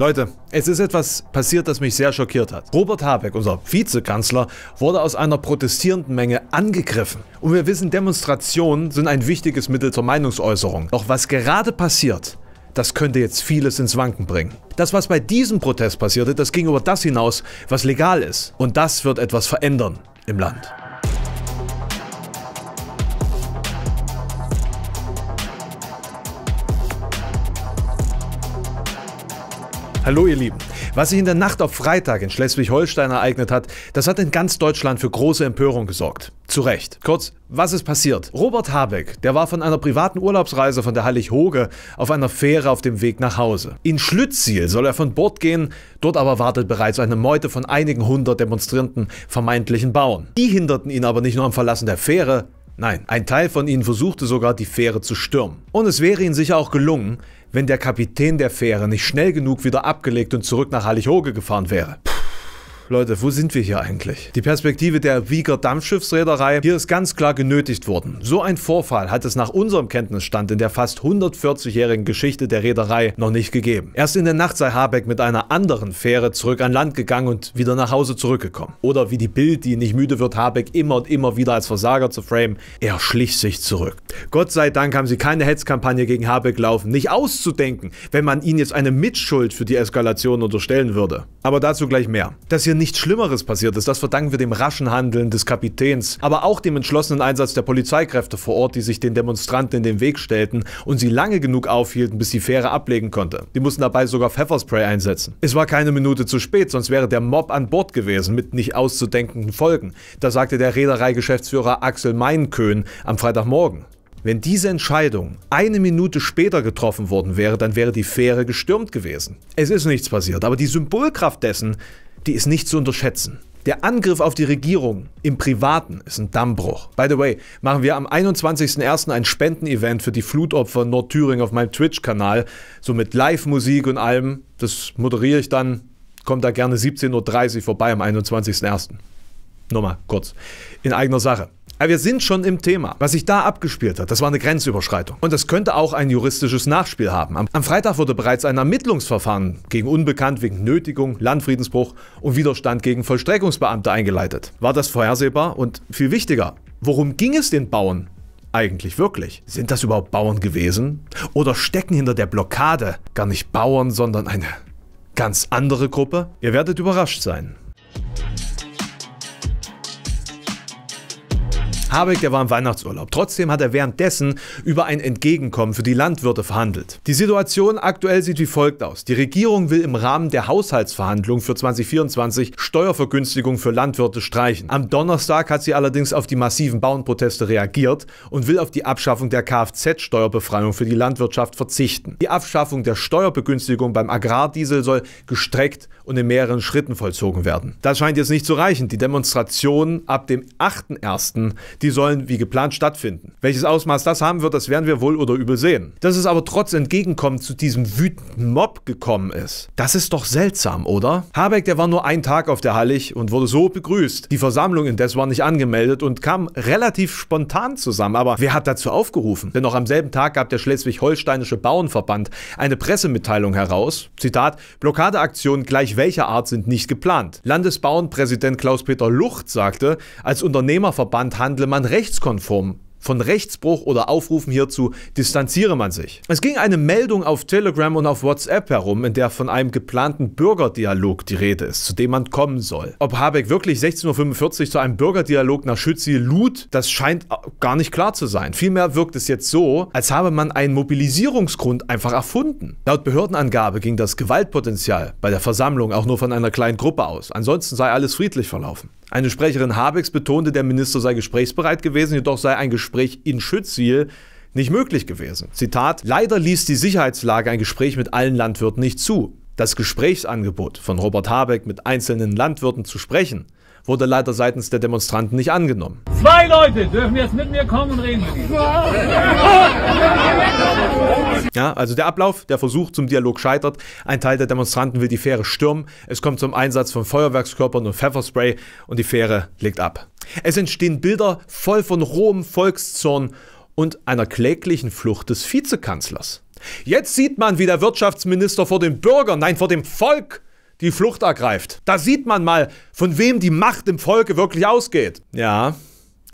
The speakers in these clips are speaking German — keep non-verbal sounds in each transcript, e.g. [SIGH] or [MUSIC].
Leute, es ist etwas passiert, das mich sehr schockiert hat. Robert Habeck, unser Vizekanzler, wurde aus einer protestierenden Menge angegriffen. Und wir wissen, Demonstrationen sind ein wichtiges Mittel zur Meinungsäußerung. Doch was gerade passiert, das könnte jetzt vieles ins Wanken bringen. Das, was bei diesem Protest passierte, das ging über das hinaus, was legal ist. Und das wird etwas verändern im Land. Hallo ihr Lieben. Was sich in der Nacht auf Freitag in Schleswig-Holstein ereignet hat, das hat in ganz Deutschland für große Empörung gesorgt. Zu Recht. Kurz, was ist passiert? Robert Habeck, der war von einer privaten Urlaubsreise von der Hallig-Hoge auf einer Fähre auf dem Weg nach Hause. In Schlütziel soll er von Bord gehen, dort aber wartet bereits eine Meute von einigen hundert demonstrierenden vermeintlichen Bauern. Die hinderten ihn aber nicht nur am Verlassen der Fähre, Nein, ein Teil von ihnen versuchte sogar, die Fähre zu stürmen. Und es wäre ihnen sicher auch gelungen, wenn der Kapitän der Fähre nicht schnell genug wieder abgelegt und zurück nach Hallig gefahren wäre. Puh. Leute, wo sind wir hier eigentlich? Die Perspektive der Wieger Dampfschiffsreederei hier ist ganz klar genötigt worden. So ein Vorfall hat es nach unserem Kenntnisstand in der fast 140-jährigen Geschichte der Reederei noch nicht gegeben. Erst in der Nacht sei Habeck mit einer anderen Fähre zurück an Land gegangen und wieder nach Hause zurückgekommen. Oder wie die Bild, die nicht müde wird, Habeck immer und immer wieder als Versager zu framen, er schlich sich zurück. Gott sei Dank haben sie keine Hetzkampagne gegen Habeck laufen. Nicht auszudenken, wenn man ihnen jetzt eine Mitschuld für die Eskalation unterstellen würde. Aber dazu gleich mehr. Dass hier nichts Schlimmeres passiert ist. Das verdanken wir dem raschen Handeln des Kapitäns, aber auch dem entschlossenen Einsatz der Polizeikräfte vor Ort, die sich den Demonstranten in den Weg stellten und sie lange genug aufhielten, bis die Fähre ablegen konnte. Die mussten dabei sogar Pfefferspray einsetzen. Es war keine Minute zu spät, sonst wäre der Mob an Bord gewesen mit nicht auszudenkenden Folgen. Da sagte der Reedereigeschäftsführer Axel Meinköhn am Freitagmorgen. Wenn diese Entscheidung eine Minute später getroffen worden wäre, dann wäre die Fähre gestürmt gewesen. Es ist nichts passiert, aber die Symbolkraft dessen, die ist nicht zu unterschätzen. Der Angriff auf die Regierung im Privaten ist ein Dammbruch. By the way, machen wir am 21.01. ein Spendenevent für die Flutopfer Nordthüringen auf meinem Twitch-Kanal. So mit Live-Musik und allem. Das moderiere ich dann. Kommt da gerne 17.30 Uhr vorbei am 21.01 nur mal kurz. In eigener Sache. Aber wir sind schon im Thema. Was sich da abgespielt hat, das war eine Grenzüberschreitung. Und das könnte auch ein juristisches Nachspiel haben. Am Freitag wurde bereits ein Ermittlungsverfahren gegen Unbekannt wegen Nötigung, Landfriedensbruch und Widerstand gegen Vollstreckungsbeamte eingeleitet. War das vorhersehbar? Und viel wichtiger, worum ging es den Bauern eigentlich wirklich? Sind das überhaupt Bauern gewesen? Oder stecken hinter der Blockade gar nicht Bauern, sondern eine ganz andere Gruppe? Ihr werdet überrascht sein. Habeck, der war im Weihnachtsurlaub. Trotzdem hat er währenddessen über ein Entgegenkommen für die Landwirte verhandelt. Die Situation aktuell sieht wie folgt aus. Die Regierung will im Rahmen der Haushaltsverhandlungen für 2024 Steuervergünstigung für Landwirte streichen. Am Donnerstag hat sie allerdings auf die massiven Bauernproteste reagiert und will auf die Abschaffung der Kfz-Steuerbefreiung für die Landwirtschaft verzichten. Die Abschaffung der Steuerbegünstigung beim Agrardiesel soll gestreckt und in mehreren Schritten vollzogen werden. Das scheint jetzt nicht zu reichen. Die Demonstration ab dem 8.1 die sollen wie geplant stattfinden. Welches Ausmaß das haben wird, das werden wir wohl oder übel sehen. Dass es aber trotz Entgegenkommen zu diesem wütenden Mob gekommen ist, das ist doch seltsam, oder? Habeck, der war nur einen Tag auf der Hallig und wurde so begrüßt. Die Versammlung indes war nicht angemeldet und kam relativ spontan zusammen, aber wer hat dazu aufgerufen? Denn noch am selben Tag gab der schleswig-holsteinische Bauernverband eine Pressemitteilung heraus, Zitat, Blockadeaktionen gleich welcher Art sind nicht geplant. Landesbauernpräsident Klaus-Peter Lucht sagte, als Unternehmerverband handle man rechtskonform von Rechtsbruch oder Aufrufen hierzu distanziere man sich. Es ging eine Meldung auf Telegram und auf WhatsApp herum, in der von einem geplanten Bürgerdialog die Rede ist, zu dem man kommen soll. Ob Habeck wirklich 16.45 Uhr zu einem Bürgerdialog nach Schützi lud, das scheint gar nicht klar zu sein. Vielmehr wirkt es jetzt so, als habe man einen Mobilisierungsgrund einfach erfunden. Laut Behördenangabe ging das Gewaltpotenzial bei der Versammlung auch nur von einer kleinen Gruppe aus. Ansonsten sei alles friedlich verlaufen. Eine Sprecherin Habecks betonte, der Minister sei gesprächsbereit gewesen, jedoch sei ein Gespräch in Schütziel nicht möglich gewesen. Zitat: Leider ließ die Sicherheitslage ein Gespräch mit allen Landwirten nicht zu. Das Gesprächsangebot von Robert Habeck mit einzelnen Landwirten zu sprechen, wurde leider seitens der Demonstranten nicht angenommen. Zwei Leute dürfen jetzt mit mir kommen und reden. Ja, also der Ablauf, der Versuch zum Dialog scheitert. Ein Teil der Demonstranten will die Fähre stürmen. Es kommt zum Einsatz von Feuerwerkskörpern und Pfefferspray und die Fähre legt ab. Es entstehen Bilder voll von rohem Volkszorn und einer kläglichen Flucht des Vizekanzlers. Jetzt sieht man, wie der Wirtschaftsminister vor den Bürgern, nein, vor dem Volk die Flucht ergreift. Da sieht man mal, von wem die Macht im Volke wirklich ausgeht. Ja.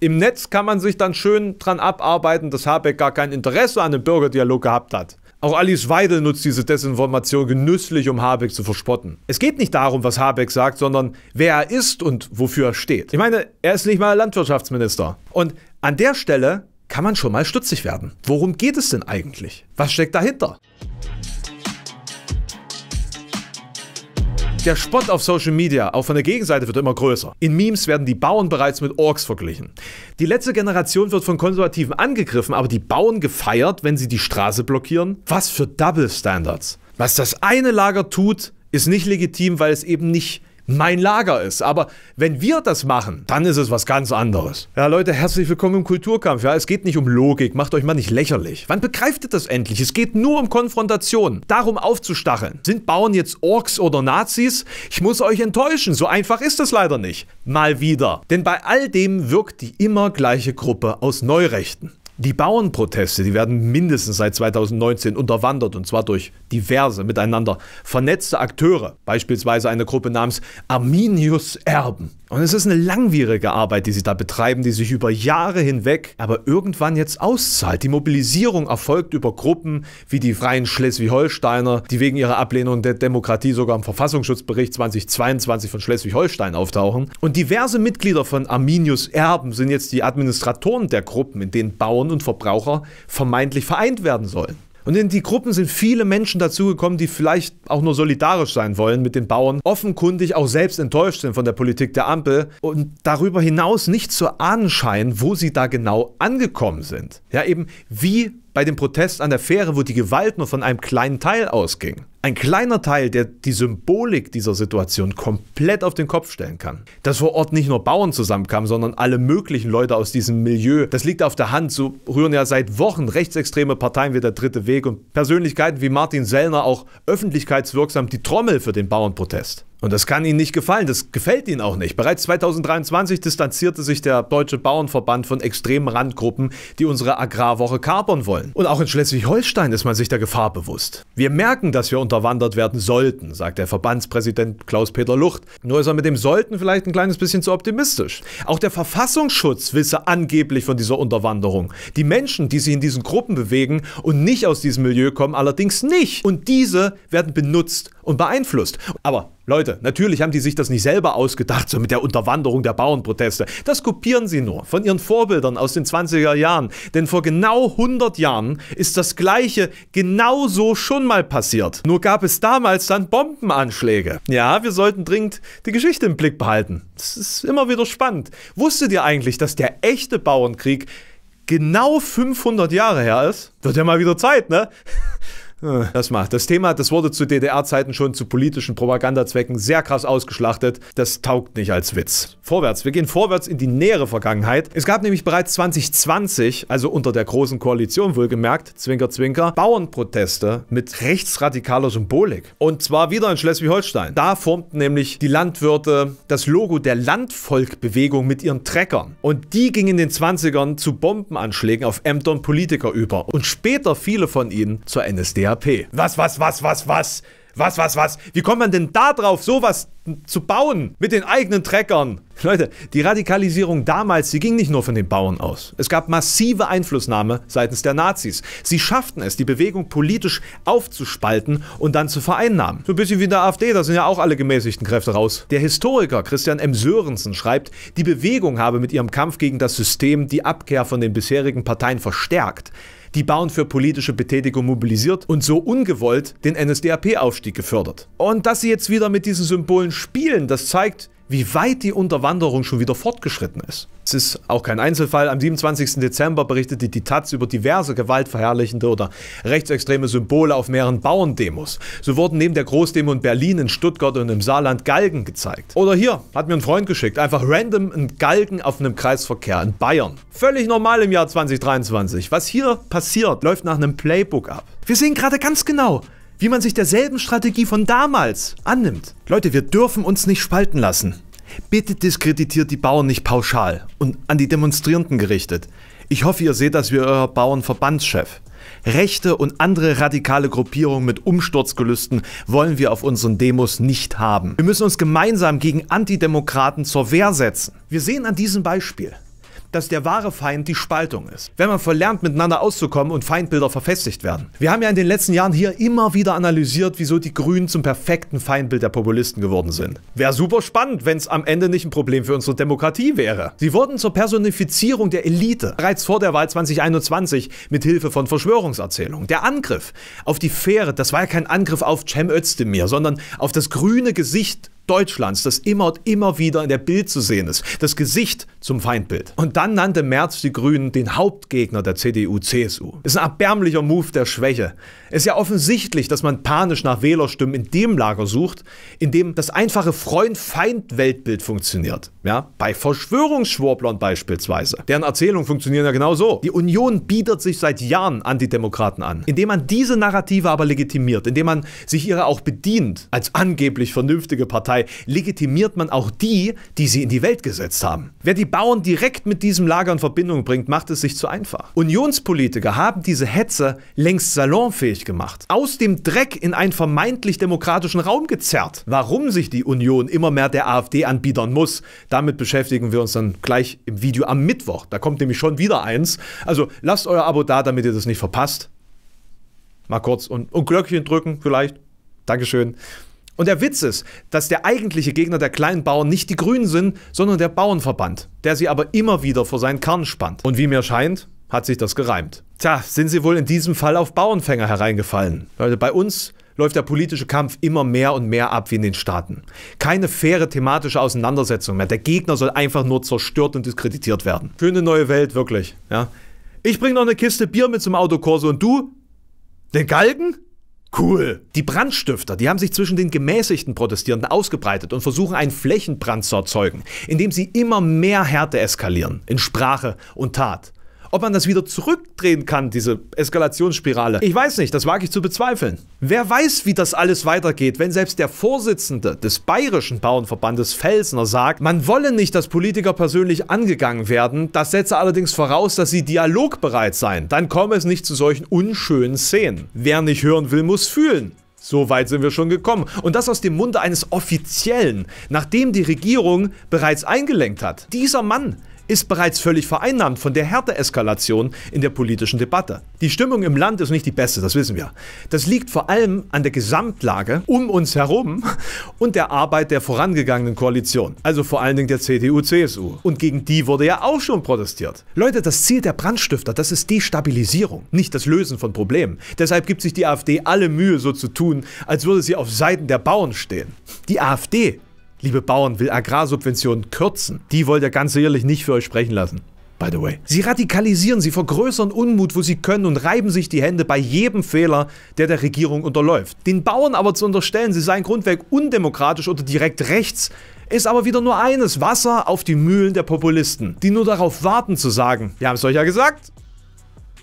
Im Netz kann man sich dann schön dran abarbeiten, dass Habeck gar kein Interesse an dem Bürgerdialog gehabt hat. Auch Alice Weidel nutzt diese Desinformation genüsslich, um Habeck zu verspotten. Es geht nicht darum, was Habeck sagt, sondern wer er ist und wofür er steht. Ich meine, er ist nicht mal Landwirtschaftsminister. Und an der Stelle kann man schon mal stutzig werden. Worum geht es denn eigentlich? Was steckt dahinter? Der Spott auf Social Media, auch von der Gegenseite, wird immer größer. In Memes werden die Bauern bereits mit Orks verglichen. Die letzte Generation wird von Konservativen angegriffen, aber die Bauern gefeiert, wenn sie die Straße blockieren? Was für Double Standards. Was das eine Lager tut, ist nicht legitim, weil es eben nicht mein Lager ist. Aber wenn wir das machen, dann ist es was ganz anderes. Ja, Leute, herzlich willkommen im Kulturkampf. Ja, es geht nicht um Logik. Macht euch mal nicht lächerlich. Wann begreift ihr das endlich? Es geht nur um Konfrontation. Darum aufzustacheln. Sind Bauern jetzt Orks oder Nazis? Ich muss euch enttäuschen. So einfach ist das leider nicht. Mal wieder. Denn bei all dem wirkt die immer gleiche Gruppe aus Neurechten. Die Bauernproteste, die werden mindestens seit 2019 unterwandert und zwar durch diverse miteinander vernetzte Akteure, beispielsweise eine Gruppe namens Arminius Erben. Und es ist eine langwierige Arbeit, die sie da betreiben, die sich über Jahre hinweg aber irgendwann jetzt auszahlt. Die Mobilisierung erfolgt über Gruppen wie die Freien Schleswig-Holsteiner, die wegen ihrer Ablehnung der Demokratie sogar im Verfassungsschutzbericht 2022 von Schleswig-Holstein auftauchen. Und diverse Mitglieder von Arminius Erben sind jetzt die Administratoren der Gruppen, in denen Bauern Investoren und Verbraucher vermeintlich vereint werden sollen. Und in die Gruppen sind viele Menschen dazugekommen, die vielleicht auch nur solidarisch sein wollen mit den Bauern, offenkundig auch selbst enttäuscht sind von der Politik der Ampel und darüber hinaus nicht zu ahnen scheinen, wo sie da genau angekommen sind. Ja, eben wie bei dem Protest an der Fähre, wo die Gewalt nur von einem kleinen Teil ausging ein kleiner Teil, der die Symbolik dieser Situation komplett auf den Kopf stellen kann. Dass vor Ort nicht nur Bauern zusammenkamen, sondern alle möglichen Leute aus diesem Milieu, das liegt auf der Hand. So rühren ja seit Wochen rechtsextreme Parteien wie der Dritte Weg und Persönlichkeiten wie Martin Sellner auch öffentlichkeitswirksam die Trommel für den Bauernprotest. Und das kann ihnen nicht gefallen, das gefällt ihnen auch nicht. Bereits 2023 distanzierte sich der Deutsche Bauernverband von extremen Randgruppen, die unsere Agrarwoche kapern wollen. Und auch in Schleswig-Holstein ist man sich der Gefahr bewusst. Wir merken, dass wir unter unterwandert werden sollten, sagt der Verbandspräsident Klaus-Peter Lucht. Nur ist er mit dem sollten vielleicht ein kleines bisschen zu optimistisch. Auch der Verfassungsschutz wisse angeblich von dieser Unterwanderung. Die Menschen, die sich in diesen Gruppen bewegen und nicht aus diesem Milieu kommen, allerdings nicht. Und diese werden benutzt und beeinflusst. Aber Leute, natürlich haben die sich das nicht selber ausgedacht, so mit der Unterwanderung der Bauernproteste. Das kopieren sie nur von ihren Vorbildern aus den 20er Jahren. Denn vor genau 100 Jahren ist das Gleiche genauso schon mal passiert. Nur gab es damals dann Bombenanschläge. Ja, wir sollten dringend die Geschichte im Blick behalten. Das ist immer wieder spannend. Wusstet ihr eigentlich, dass der echte Bauernkrieg genau 500 Jahre her ist? Wird ja mal wieder Zeit, ne? [LAUGHS] Das macht. Das Thema, das wurde zu DDR-Zeiten schon zu politischen Propagandazwecken sehr krass ausgeschlachtet. Das taugt nicht als Witz. Vorwärts. Wir gehen vorwärts in die nähere Vergangenheit. Es gab nämlich bereits 2020, also unter der Großen Koalition wohlgemerkt, Zwinker, Zwinker, Bauernproteste mit rechtsradikaler Symbolik. Und zwar wieder in Schleswig-Holstein. Da formten nämlich die Landwirte das Logo der Landvolkbewegung mit ihren Treckern. Und die gingen in den 20ern zu Bombenanschlägen auf Ämter und Politiker über. Und später viele von ihnen zur NSDAP. PHP. Was, was, was, was, was? Was, was, was? Wie kommt man denn da drauf, sowas zu bauen mit den eigenen Treckern? Leute, die Radikalisierung damals, sie ging nicht nur von den Bauern aus. Es gab massive Einflussnahme seitens der Nazis. Sie schafften es, die Bewegung politisch aufzuspalten und dann zu vereinnahmen. So ein bisschen wie in der AfD, da sind ja auch alle gemäßigten Kräfte raus. Der Historiker Christian M. Sörensen schreibt, die Bewegung habe mit ihrem Kampf gegen das System die Abkehr von den bisherigen Parteien verstärkt die Bauern für politische Betätigung mobilisiert und so ungewollt den NSDAP-Aufstieg gefördert. Und dass sie jetzt wieder mit diesen Symbolen spielen, das zeigt, wie weit die Unterwanderung schon wieder fortgeschritten ist. Es ist auch kein Einzelfall. Am 27. Dezember berichtete die Taz über diverse gewaltverherrlichende oder rechtsextreme Symbole auf mehreren Bauerndemos. So wurden neben der Großdemo in Berlin, in Stuttgart und im Saarland Galgen gezeigt. Oder hier, hat mir ein Freund geschickt, einfach random ein Galgen auf einem Kreisverkehr in Bayern. Völlig normal im Jahr 2023. Was hier passiert, läuft nach einem Playbook ab. Wir sehen gerade ganz genau, wie man sich derselben Strategie von damals annimmt. Leute, wir dürfen uns nicht spalten lassen. Bitte diskreditiert die Bauern nicht pauschal und an die Demonstrierenden gerichtet. Ich hoffe, ihr seht das wie euer Bauernverbandschef. Rechte und andere radikale Gruppierungen mit Umsturzgelüsten wollen wir auf unseren Demos nicht haben. Wir müssen uns gemeinsam gegen Antidemokraten zur Wehr setzen. Wir sehen an diesem Beispiel, dass der wahre Feind die Spaltung ist. Wenn man verlernt, miteinander auszukommen und Feindbilder verfestigt werden. Wir haben ja in den letzten Jahren hier immer wieder analysiert, wieso die Grünen zum perfekten Feindbild der Populisten geworden sind. Wäre super spannend, wenn es am Ende nicht ein Problem für unsere Demokratie wäre. Sie wurden zur Personifizierung der Elite. Bereits vor der Wahl 2021 mit Hilfe von Verschwörungserzählungen. Der Angriff auf die Fähre, das war ja kein Angriff auf Cem Özdemir, sondern auf das grüne Gesicht Deutschlands, das immer und immer wieder in der Bild zu sehen ist. Das Gesicht zum Feindbild. Und dann nannte Merz die Grünen den Hauptgegner der CDU-CSU. Ist ein erbärmlicher Move der Schwäche. Ist ja offensichtlich, dass man panisch nach Wählerstimmen in dem Lager sucht, in dem das einfache Freund-Feind-Weltbild funktioniert. Ja? Bei Verschwörungsschwurblern beispielsweise. Deren Erzählungen funktionieren ja genau so. Die Union bietet sich seit Jahren Antidemokraten an, indem man diese Narrative aber legitimiert, indem man sich ihrer auch bedient als angeblich vernünftige Partei Partei legitimiert man auch die, die sie in die Welt gesetzt haben. Wer die Bauern direkt mit diesem Lager in Verbindung bringt, macht es sich zu einfach. Unionspolitiker haben diese Hetze längst salonfähig gemacht, aus dem Dreck in einen vermeintlich demokratischen Raum gezerrt. Warum sich die Union immer mehr der AfD anbiedern muss, damit beschäftigen wir uns dann gleich im Video am Mittwoch. Da kommt nämlich schon wieder eins. Also lasst euer Abo da, damit ihr das nicht verpasst. Mal kurz und, und Glöckchen drücken vielleicht. Dankeschön. Und der Witz ist, dass der eigentliche Gegner der kleinen Bauern nicht die Grünen sind, sondern der Bauernverband, der sie aber immer wieder vor seinen Karren spannt. Und wie mir scheint, hat sich das gereimt. Tja, sind sie wohl in diesem Fall auf Bauernfänger hereingefallen. Leute, bei uns läuft der politische Kampf immer mehr und mehr ab wie in den Staaten. Keine faire thematische Auseinandersetzung mehr. Der Gegner soll einfach nur zerstört und diskreditiert werden. Für eine neue Welt, wirklich. Ja. Ich bringe noch eine Kiste Bier mit zum Autokorso und du? Den Galgen? Cool. Die Brandstifter, die haben sich zwischen den gemäßigten Protestierenden ausgebreitet und versuchen einen Flächenbrand zu erzeugen, indem sie immer mehr Härte eskalieren in Sprache und Tat. Ob man das wieder zurückdrehen kann, diese Eskalationsspirale, ich weiß nicht, das wage ich zu bezweifeln. Wer weiß, wie das alles weitergeht, wenn selbst der Vorsitzende des bayerischen Bauernverbandes Felsner sagt, man wolle nicht, dass Politiker persönlich angegangen werden, das setze allerdings voraus, dass sie dialogbereit seien. Dann komme es nicht zu solchen unschönen Szenen. Wer nicht hören will, muss fühlen. So weit sind wir schon gekommen. Und das aus dem Munde eines Offiziellen, nachdem die Regierung bereits eingelenkt hat. Dieser Mann ist bereits völlig vereinnahmt von der Härteeskalation in der politischen Debatte. Die Stimmung im Land ist nicht die beste, das wissen wir. Das liegt vor allem an der Gesamtlage um uns herum und der Arbeit der vorangegangenen Koalition, also vor allen Dingen der CDU-CSU. Und gegen die wurde ja auch schon protestiert. Leute, das Ziel der Brandstifter, das ist Destabilisierung, nicht das Lösen von Problemen. Deshalb gibt sich die AfD alle Mühe, so zu tun, als würde sie auf Seiten der Bauern stehen. Die AfD liebe Bauern, will Agrarsubventionen kürzen. Die wollt ihr ganz sicherlich nicht für euch sprechen lassen. By the way. Sie radikalisieren, sie vergrößern Unmut, wo sie können und reiben sich die Hände bei jedem Fehler, der der Regierung unterläuft. Den Bauern aber zu unterstellen, sie seien grundweg undemokratisch oder direkt rechts, ist aber wieder nur eines Wasser auf die Mühlen der Populisten, die nur darauf warten zu sagen, wir haben es euch ja gesagt,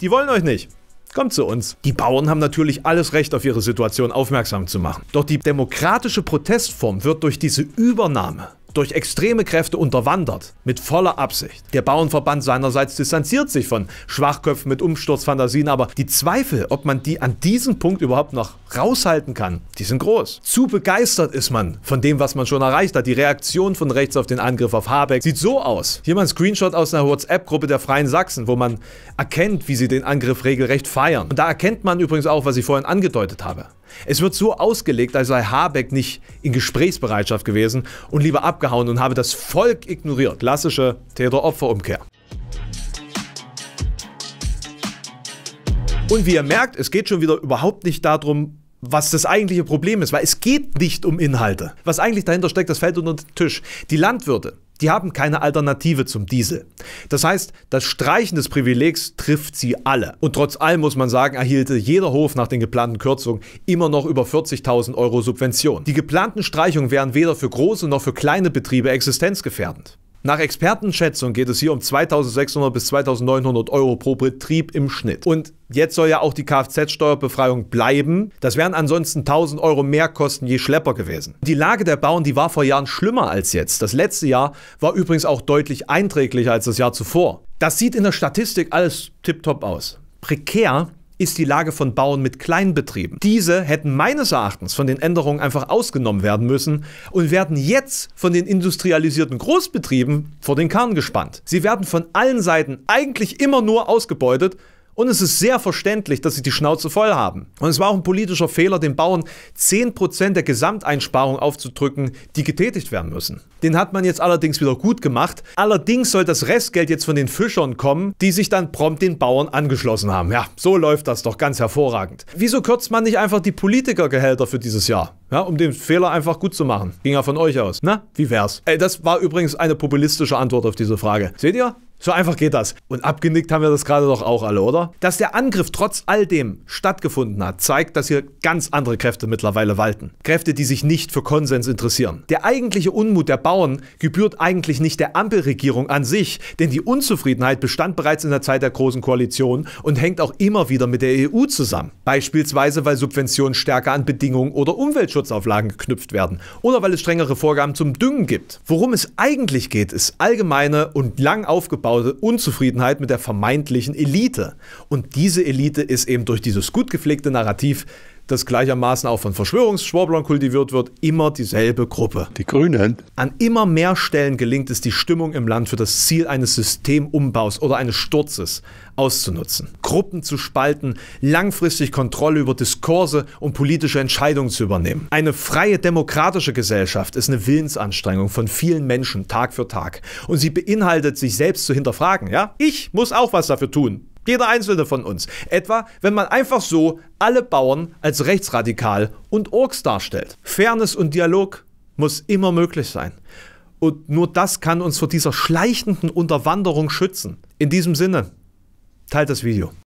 die wollen euch nicht. Kommt zu uns. Die Bauern haben natürlich alles Recht, auf ihre Situation aufmerksam zu machen. Doch die demokratische Protestform wird durch diese Übernahme durch extreme Kräfte unterwandert, mit voller Absicht. Der Bauernverband seinerseits distanziert sich von Schwachköpfen mit Umsturzfantasien, aber die Zweifel, ob man die an diesem Punkt überhaupt noch raushalten kann, die sind groß. Zu begeistert ist man von dem, was man schon erreicht hat. Die Reaktion von rechts auf den Angriff auf Habeck sieht so aus. Hier mal ein Screenshot aus einer WhatsApp-Gruppe der Freien Sachsen, wo man erkennt, wie sie den Angriff regelrecht feiern. Und da erkennt man übrigens auch, was ich vorhin angedeutet habe. Es wird so ausgelegt, als sei Habeck nicht in Gesprächsbereitschaft gewesen und lieber abgehauen und habe das Volk ignoriert. Klassische Täter-Opfer-Umkehr. Und wie ihr merkt, es geht schon wieder überhaupt nicht darum, was das eigentliche Problem ist, weil es geht nicht um Inhalte. Was eigentlich dahinter steckt, das fällt unter den Tisch. Die Landwirte, die haben keine Alternative zum Diesel. Das heißt, das Streichen des Privilegs trifft sie alle. Und trotz allem muss man sagen, erhielt jeder Hof nach den geplanten Kürzungen immer noch über 40.000 Euro Subvention. Die geplanten Streichungen wären weder für große noch für kleine Betriebe existenzgefährdend. Nach Expertenschätzung geht es hier um 2600 bis 2900 Euro pro Betrieb im Schnitt. Und jetzt soll ja auch die Kfz-Steuerbefreiung bleiben. Das wären ansonsten 1000 Euro mehr Kosten je Schlepper gewesen. Die Lage der Bauern, die war vor Jahren schlimmer als jetzt. Das letzte Jahr war übrigens auch deutlich einträglicher als das Jahr zuvor. Das sieht in der Statistik alles tiptop aus. Prekär ist die Lage von Bauern mit Kleinbetrieben. Diese hätten meines Erachtens von den Änderungen einfach ausgenommen werden müssen und werden jetzt von den industrialisierten Großbetrieben vor den Kahn gespannt. Sie werden von allen Seiten eigentlich immer nur ausgebeutet und es ist sehr verständlich, dass sie die Schnauze voll haben. Und es war auch ein politischer Fehler, den Bauern 10% der Gesamteinsparung aufzudrücken, die getätigt werden müssen. Den hat man jetzt allerdings wieder gut gemacht. Allerdings soll das Restgeld jetzt von den Fischern kommen, die sich dann prompt den Bauern angeschlossen haben. Ja, so läuft das doch ganz hervorragend. Wieso kürzt man nicht einfach die Politikergehälter für dieses Jahr? Ja, um den Fehler einfach gut zu machen. Ging ja von euch aus. Na, wie wär's? Ey, das war übrigens eine populistische Antwort auf diese Frage. Seht ihr? So einfach geht das. Und abgenickt haben wir das gerade doch auch alle, oder? Dass der Angriff trotz all dem stattgefunden hat, zeigt, dass hier ganz andere Kräfte mittlerweile walten. Kräfte, die sich nicht für Konsens interessieren. Der eigentliche Unmut der Bauern gebührt eigentlich nicht der Ampelregierung an sich, denn die Unzufriedenheit bestand bereits in der Zeit der Großen Koalition und hängt auch immer wieder mit der EU zusammen. Beispielsweise, weil Subventionen stärker an Bedingungen oder Umweltschutzauflagen geknüpft werden oder weil es strengere Vorgaben zum Düngen gibt. Worum es eigentlich geht, ist allgemeine und lang aufgebaute aufgebaute Unzufriedenheit mit der vermeintlichen Elite. Und diese Elite ist eben durch dieses gut gepflegte Narrativ das gleichermaßen auch von Verschwörungsschwurblern kultiviert wird, immer dieselbe Gruppe. Die Grünen. An immer mehr Stellen gelingt es, die Stimmung im Land für das Ziel eines Systemumbaus oder eines Sturzes auszunutzen, Gruppen zu spalten, langfristig Kontrolle über Diskurse und politische Entscheidungen zu übernehmen. Eine freie demokratische Gesellschaft ist eine Willensanstrengung von vielen Menschen Tag für Tag und sie beinhaltet, sich selbst zu hinterfragen, ja? Ich muss auch was dafür tun. Jeder einzelne von uns. Etwa, wenn man einfach so alle Bauern als rechtsradikal und Orks darstellt. Fairness und Dialog muss immer möglich sein. Und nur das kann uns vor dieser schleichenden Unterwanderung schützen. In diesem Sinne, teilt das Video.